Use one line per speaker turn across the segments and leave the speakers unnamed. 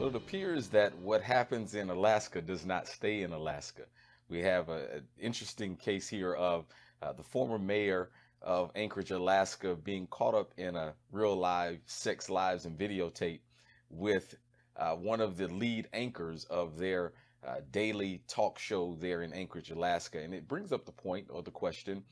Well, it appears that what happens in Alaska does not stay in Alaska. We have an interesting case here of uh, the former mayor of Anchorage, Alaska, being caught up in a real live sex lives and videotape with uh, one of the lead anchors of their uh, daily talk show there in Anchorage, Alaska. And it brings up the point or the question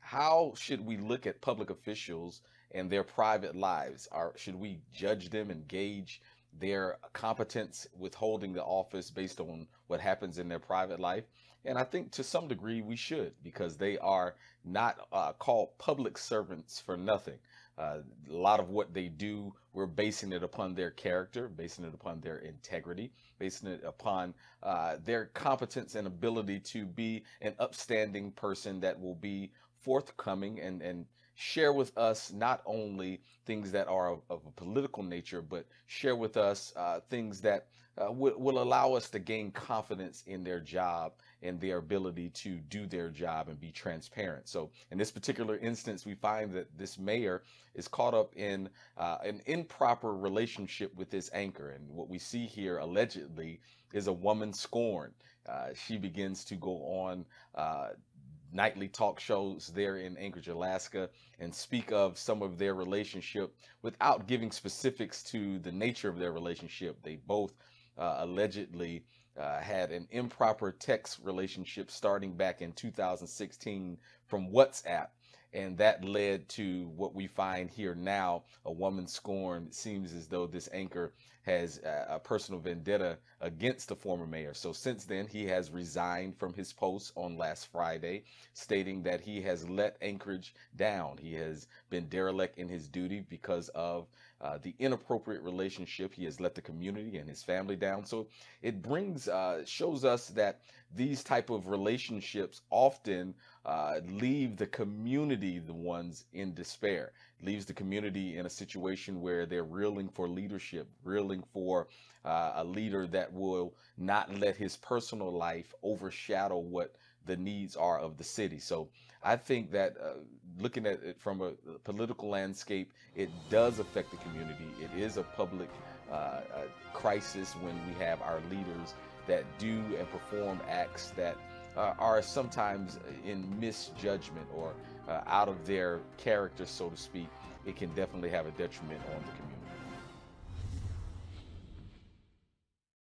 how should we look at public officials and their private lives? Are, should we judge them and gauge? their competence withholding the office based on what happens in their private life. And I think to some degree we should because they are not uh, called public servants for nothing. Uh, a lot of what they do, we're basing it upon their character, basing it upon their integrity, basing it upon uh, their competence and ability to be an upstanding person that will be forthcoming and, and share with us not only things that are of, of a political nature, but share with us uh, things that uh, w- will allow us to gain confidence in their job and their ability to do their job and be transparent. So, in this particular instance, we find that this mayor is caught up in uh, an improper relationship with this anchor. And what we see here allegedly is a woman scorned. Uh, she begins to go on uh, nightly talk shows there in Anchorage, Alaska, and speak of some of their relationship without giving specifics to the nature of their relationship. They both uh, allegedly uh, had an improper text relationship starting back in 2016 from WhatsApp and that led to what we find here now a woman scorned. It seems as though this anchor has a personal vendetta against the former mayor. So since then, he has resigned from his post on last Friday, stating that he has let Anchorage down. He has been derelict in his duty because of uh, the inappropriate relationship he has let the community and his family down. So it brings uh, shows us that these type of relationships often uh, leave the community the ones in despair. leaves the community in a situation where they're reeling for leadership, reeling for uh, a leader that will not let his personal life overshadow what the needs are of the city. So I think that uh, looking at it from a uh, political landscape, it does affect the community. It is a public uh, a uh, crisis when we have our leaders that do and perform acts that uh, are sometimes uh, in misjudgment or out of their character, so to speak. It can definitely have a detriment on the community.